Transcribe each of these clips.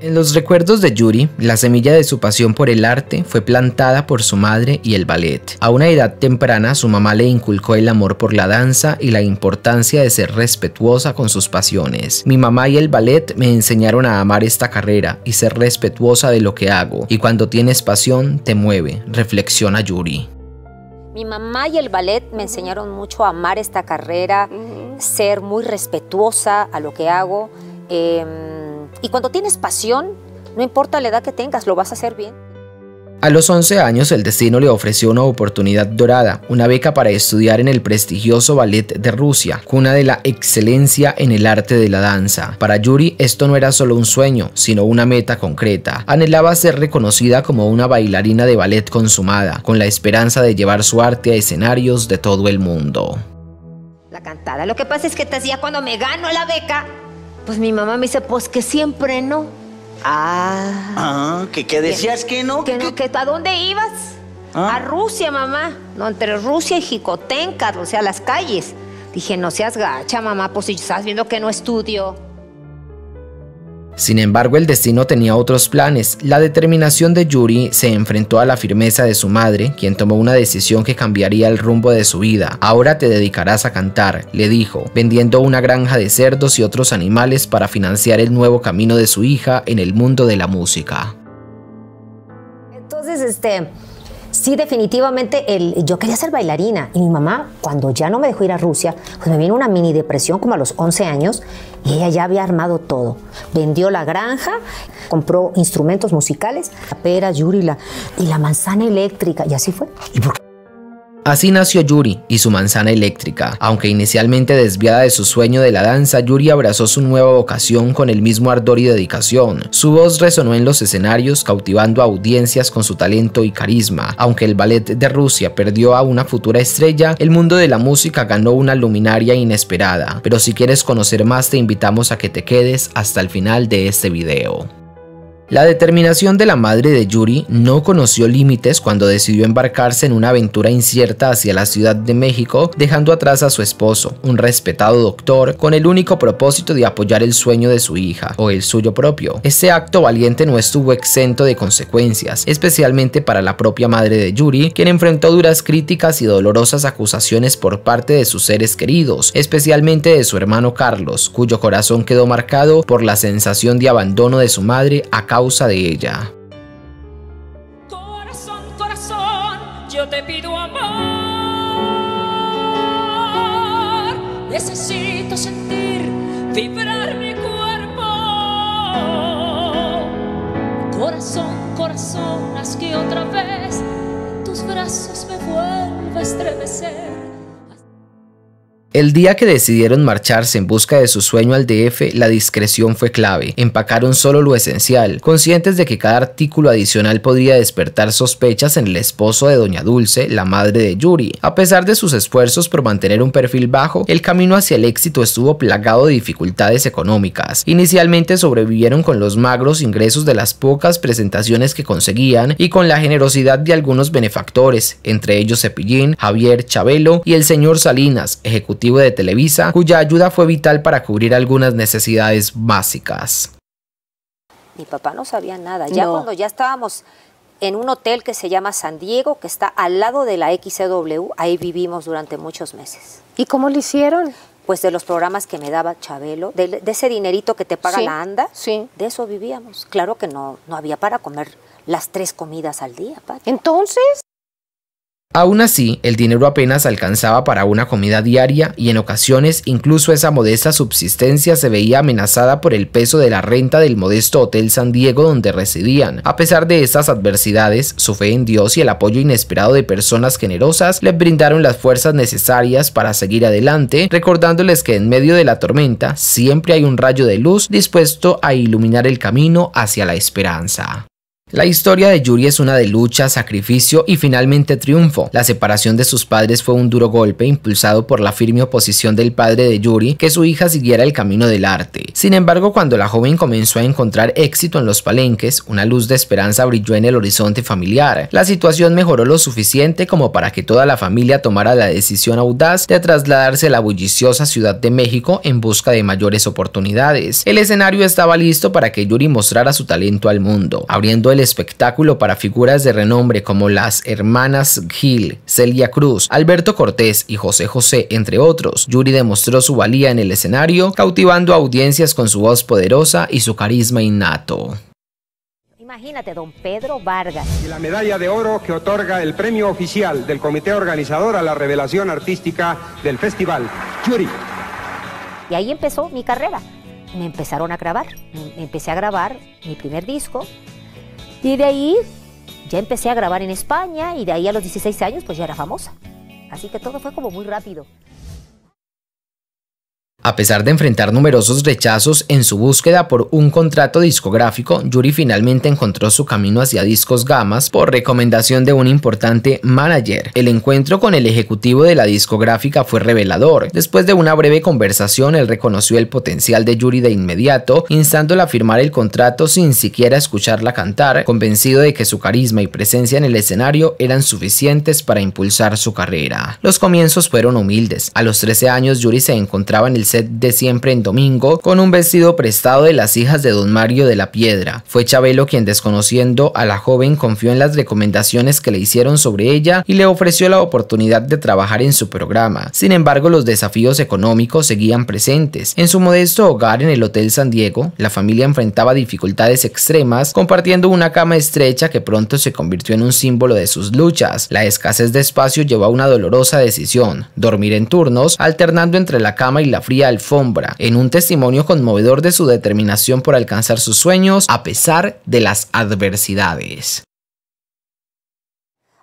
En los recuerdos de Yuri, la semilla de su pasión por el arte fue plantada por su madre y el ballet. A una edad temprana, su mamá le inculcó el amor por la danza y la importancia de ser respetuosa con sus pasiones. Mi mamá y el ballet me enseñaron a amar esta carrera y ser respetuosa de lo que hago, y cuando tienes pasión, te mueve, reflexiona Yuri. Mi mamá y el ballet me enseñaron mucho a amar esta carrera, ser muy respetuosa a lo que hago. Eh, y cuando tienes pasión, no importa la edad que tengas, lo vas a hacer bien. A los 11 años el destino le ofreció una oportunidad dorada, una beca para estudiar en el prestigioso ballet de Rusia, cuna de la excelencia en el arte de la danza. Para Yuri esto no era solo un sueño, sino una meta concreta. Anhelaba ser reconocida como una bailarina de ballet consumada, con la esperanza de llevar su arte a escenarios de todo el mundo. La cantada, lo que pasa es que te hacía cuando me gano la beca, pues mi mamá me dice, pues que siempre no. Ah. Ah, que, decías que, no. Que, ¿A dónde ibas? Ah. A Rusia, mamá. No, entre Rusia y Jicotenca, o sea, las calles. Dije, no seas gacha, mamá, pues si estás viendo que no estudio. Sin embargo, el destino tenía otros planes. La determinación de Yuri se enfrentó a la firmeza de su madre, quien tomó una decisión que cambiaría el rumbo de su vida. Ahora te dedicarás a cantar, le dijo, vendiendo una granja de cerdos y otros animales para financiar el nuevo camino de su hija en el mundo de la música. Entonces, este Sí, definitivamente, el, yo quería ser bailarina y mi mamá, cuando ya no me dejó ir a Rusia, pues me vino una mini depresión como a los 11 años y ella ya había armado todo. Vendió la granja, compró instrumentos musicales, la pera, yurila y la manzana eléctrica y así fue. ¿Y por qué? Así nació Yuri y su manzana eléctrica. Aunque inicialmente desviada de su sueño de la danza, Yuri abrazó su nueva vocación con el mismo ardor y dedicación. Su voz resonó en los escenarios, cautivando a audiencias con su talento y carisma. Aunque el ballet de Rusia perdió a una futura estrella, el mundo de la música ganó una luminaria inesperada. Pero si quieres conocer más te invitamos a que te quedes hasta el final de este video. La determinación de la madre de Yuri no conoció límites cuando decidió embarcarse en una aventura incierta hacia la Ciudad de México, dejando atrás a su esposo, un respetado doctor, con el único propósito de apoyar el sueño de su hija, o el suyo propio. Este acto valiente no estuvo exento de consecuencias, especialmente para la propia madre de Yuri, quien enfrentó duras críticas y dolorosas acusaciones por parte de sus seres queridos, especialmente de su hermano Carlos, cuyo corazón quedó marcado por la sensación de abandono de su madre a de ella. Corazón, corazón, yo te pido amor. Necesito sentir vibrar mi cuerpo. Corazón, corazón, haz que otra vez tus brazos me vuelvan a estremecer. El día que decidieron marcharse en busca de su sueño al DF, la discreción fue clave. Empacaron solo lo esencial, conscientes de que cada artículo adicional podría despertar sospechas en el esposo de Doña Dulce, la madre de Yuri. A pesar de sus esfuerzos por mantener un perfil bajo, el camino hacia el éxito estuvo plagado de dificultades económicas. Inicialmente sobrevivieron con los magros ingresos de las pocas presentaciones que conseguían y con la generosidad de algunos benefactores, entre ellos Cepillín, Javier Chabelo y el señor Salinas, ejecutivo de Televisa, cuya ayuda fue vital para cubrir algunas necesidades básicas. Mi papá no sabía nada. Ya cuando ya estábamos en un hotel que se llama San Diego, que está al lado de la XW, Ahí vivimos durante muchos meses. ¿Y cómo lo hicieron? Pues de los programas que me daba Chabelo, de, ese dinerito que te paga la ANDA, sí. de eso vivíamos. Claro que no, no había para comer las tres comidas al día. Pati. Entonces... Aún así, el dinero apenas alcanzaba para una comida diaria y en ocasiones incluso esa modesta subsistencia se veía amenazada por el peso de la renta del modesto Hotel San Diego donde residían. A pesar de estas adversidades, su fe en Dios y el apoyo inesperado de personas generosas les brindaron las fuerzas necesarias para seguir adelante, recordándoles que en medio de la tormenta siempre hay un rayo de luz dispuesto a iluminar el camino hacia la esperanza. La historia de Yuri es una de lucha, sacrificio y finalmente triunfo. La separación de sus padres fue un duro golpe impulsado por la firme oposición del padre de Yuri que su hija siguiera el camino del arte. Sin embargo, cuando la joven comenzó a encontrar éxito en los palenques, una luz de esperanza brilló en el horizonte familiar. La situación mejoró lo suficiente como para que toda la familia tomara la decisión audaz de trasladarse a la bulliciosa Ciudad de México en busca de mayores oportunidades. El escenario estaba listo para que Yuri mostrara su talento al mundo, abriendo el espectáculo para figuras de renombre como las hermanas Gil, Celia Cruz, Alberto Cortés y José José, entre otros. Yuri demostró su valía en el escenario, cautivando audiencias con su voz poderosa y su carisma innato. Imagínate, don Pedro Vargas. Y la medalla de oro que otorga el premio oficial del comité organizador a la revelación artística del festival, Yuri. Y ahí empezó mi carrera. Me empezaron a grabar. Empecé a grabar mi primer disco, y de ahí ya empecé a grabar en España y de ahí a los 16 años pues ya era famosa. Así que todo fue como muy rápido. A pesar de enfrentar numerosos rechazos en su búsqueda por un contrato discográfico, Yuri finalmente encontró su camino hacia Discos Gamas por recomendación de un importante manager. El encuentro con el ejecutivo de la discográfica fue revelador. Después de una breve conversación, él reconoció el potencial de Yuri de inmediato, instándola a firmar el contrato sin siquiera escucharla cantar, convencido de que su carisma y presencia en el escenario eran suficientes para impulsar su carrera. Los comienzos fueron humildes. A los 13 años, Yuri se encontraba en el centro de siempre en domingo con un vestido prestado de las hijas de don Mario de la Piedra. Fue Chabelo quien desconociendo a la joven confió en las recomendaciones que le hicieron sobre ella y le ofreció la oportunidad de trabajar en su programa. Sin embargo, los desafíos económicos seguían presentes. En su modesto hogar en el Hotel San Diego, la familia enfrentaba dificultades extremas compartiendo una cama estrecha que pronto se convirtió en un símbolo de sus luchas. La escasez de espacio llevó a una dolorosa decisión, dormir en turnos, alternando entre la cama y la fría alfombra, en un testimonio conmovedor de su determinación por alcanzar sus sueños a pesar de las adversidades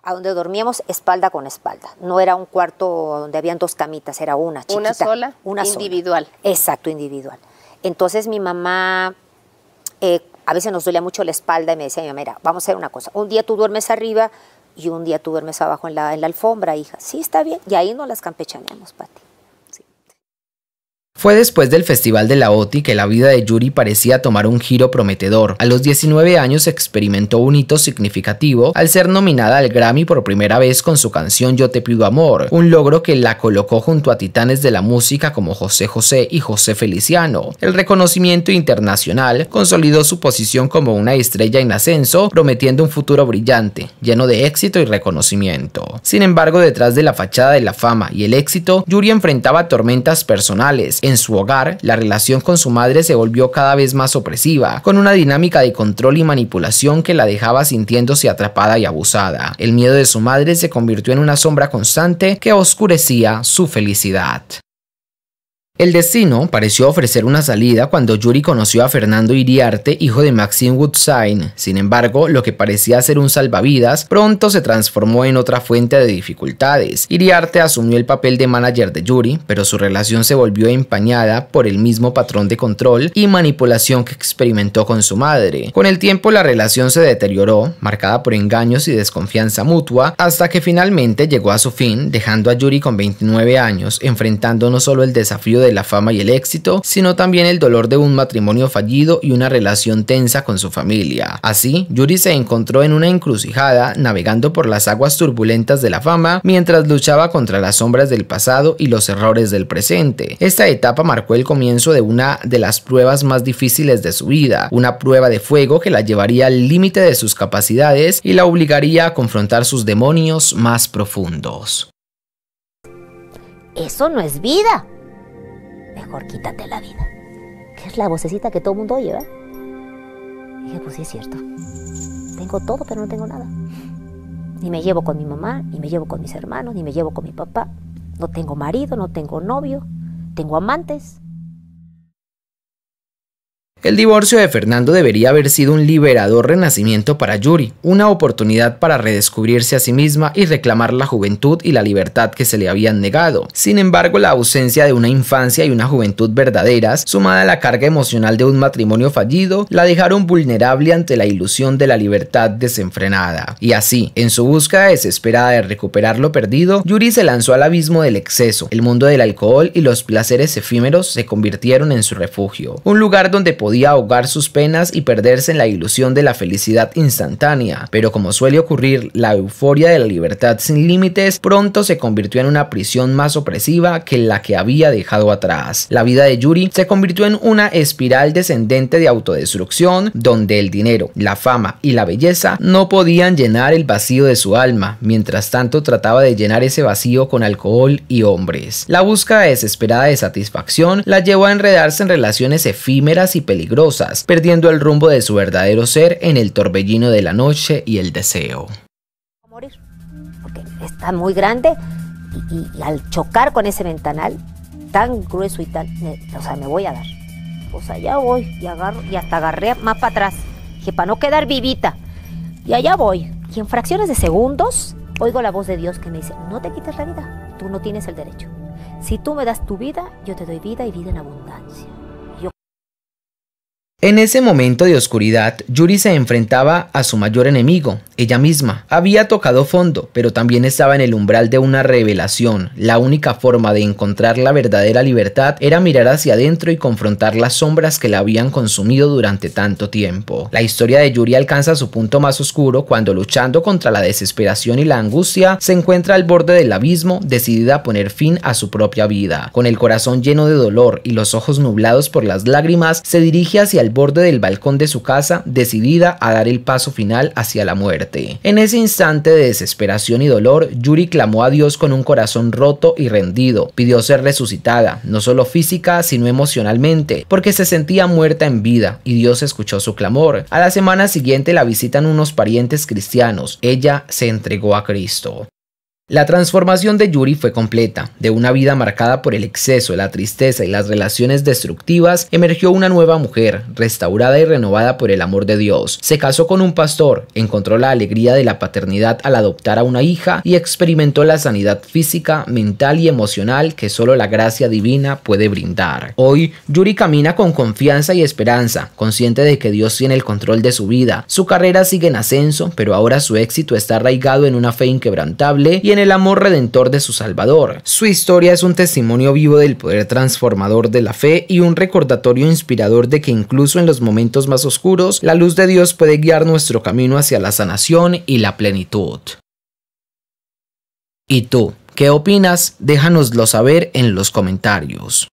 a donde dormíamos espalda con espalda. No era un cuarto donde habían dos camitas, era una chiquita. Una sola, una individual. Exacto, individual. Entonces mi mamá, eh, a veces nos dolía mucho la espalda y me decía mira, vamos a hacer una cosa, un día tú duermes arriba y un día tú duermes abajo en la, alfombra, hija. Sí, está bien. Y ahí nos las campechaneamos, Pati. Fue después del Festival de la OTI que la vida de Yuri parecía tomar un giro prometedor. A los 19 años experimentó un hito significativo al ser nominada al Grammy por primera vez con su canción Yo te pido amor, un logro que la colocó junto a titanes de la música como José José y José Feliciano. El reconocimiento internacional consolidó su posición como una estrella en ascenso, prometiendo un futuro brillante, lleno de éxito y reconocimiento. Sin embargo, detrás de la fachada de la fama y el éxito, Yuri enfrentaba tormentas personales. En su hogar, la relación con su madre se volvió cada vez más opresiva, con una dinámica de control y manipulación que la dejaba sintiéndose atrapada y abusada. El miedo de su madre se convirtió en una sombra constante que oscurecía su felicidad. El destino pareció ofrecer una salida cuando Yuri conoció a Fernando Iriarte, hijo de Maxine Woodstein. Sin embargo, lo que parecía ser un salvavidas pronto se transformó en otra fuente de dificultades. Iriarte asumió el papel de manager de Yuri, pero su relación se volvió empañada por el mismo patrón de control y manipulación que experimentó con su madre. Con el tiempo la relación se deterioró, marcada por engaños y desconfianza mutua, hasta que finalmente llegó a su fin, dejando a Yuri con 29 años, enfrentando no solo el desafío de de la fama y el éxito, sino también el dolor de un matrimonio fallido y una relación tensa con su familia. Así, Yuri se encontró en una encrucijada navegando por las aguas turbulentas de la fama mientras luchaba contra las sombras del pasado y los errores del presente. Esta etapa marcó el comienzo de una de las pruebas más difíciles de su vida, una prueba de fuego que la llevaría al límite de sus capacidades y la obligaría a confrontar sus demonios más profundos. Eso no es vida, quítate la vida. Que es la vocecita que todo el mundo oye, Y dije, pues sí es cierto. Tengo todo, pero no tengo nada. Ni me llevo con mi mamá, ni me llevo con mis hermanos, ni me llevo con mi papá. No tengo marido, no tengo novio, tengo amantes. El divorcio de Fernando debería haber sido un liberador renacimiento para Yuri, una oportunidad para redescubrirse a sí misma y reclamar la juventud y la libertad que se le habían negado. Sin embargo, la ausencia de una infancia y una juventud verdaderas, sumada a la carga emocional de un matrimonio fallido, la dejaron vulnerable ante la ilusión de la libertad desenfrenada. Y así, en su búsqueda desesperada de recuperar lo perdido, Yuri se lanzó al abismo del exceso. El mundo del alcohol y los placeres efímeros se convirtieron en su refugio, un lugar donde podía podía ahogar sus penas y perderse en la ilusión de la felicidad instantánea, pero como suele ocurrir, la euforia de la libertad sin límites pronto se convirtió en una prisión más opresiva que la que había dejado atrás. La vida de Yuri se convirtió en una espiral descendente de autodestrucción, donde el dinero, la fama y la belleza no podían llenar el vacío de su alma, mientras tanto trataba de llenar ese vacío con alcohol y hombres. La búsqueda desesperada de satisfacción la llevó a enredarse en relaciones efímeras y peligrosas peligrosas, perdiendo el rumbo de su verdadero ser en el torbellino de la noche y el deseo. porque está muy grande y, al chocar con ese ventanal tan grueso y tan, o sea, me voy a dar. O sea, ya voy y agarro y hasta agarré más para atrás, que para no quedar vivita. Y allá voy. Y en fracciones de segundos oigo la voz de Dios que me dice, no te quites la vida, tú no tienes el derecho. Si tú me das tu vida, yo te doy vida y vida en abundancia. En ese momento de oscuridad, Yuri se enfrentaba a su mayor enemigo, ella misma. Había tocado fondo, pero también estaba en el umbral de una revelación. La única forma de encontrar la verdadera libertad era mirar hacia adentro y confrontar las sombras que la habían consumido durante tanto tiempo. La historia de Yuri alcanza su punto más oscuro cuando luchando contra la desesperación y la angustia, se encuentra al borde del abismo, decidida a poner fin a su propia vida. Con el corazón lleno de dolor y los ojos nublados por las lágrimas, se dirige hacia el borde del balcón de su casa, decidida a dar el paso final hacia la muerte. En ese instante de desesperación y dolor, Yuri clamó a Dios con un corazón roto y rendido. Pidió ser resucitada, no solo física, sino emocionalmente, porque se sentía muerta en vida, y Dios escuchó su clamor. A la semana siguiente la visitan unos parientes cristianos. Ella se entregó a Cristo. La transformación de Yuri fue completa. De una vida marcada por el exceso, la tristeza y las relaciones destructivas, emergió una nueva mujer, restaurada y renovada por el amor de Dios. Se casó con un pastor, encontró la alegría de la paternidad al adoptar a una hija y experimentó la sanidad física, mental y emocional que solo la gracia divina puede brindar. Hoy, Yuri camina con confianza y esperanza, consciente de que Dios tiene el control de su vida. Su carrera sigue en ascenso, pero ahora su éxito está arraigado en una fe inquebrantable y el amor redentor de su Salvador. Su historia es un testimonio vivo del poder transformador de la fe y un recordatorio inspirador de que incluso en los momentos más oscuros, la luz de Dios puede guiar nuestro camino hacia la sanación y la plenitud. ¿Y tú? ¿Qué opinas? Déjanoslo saber en los comentarios.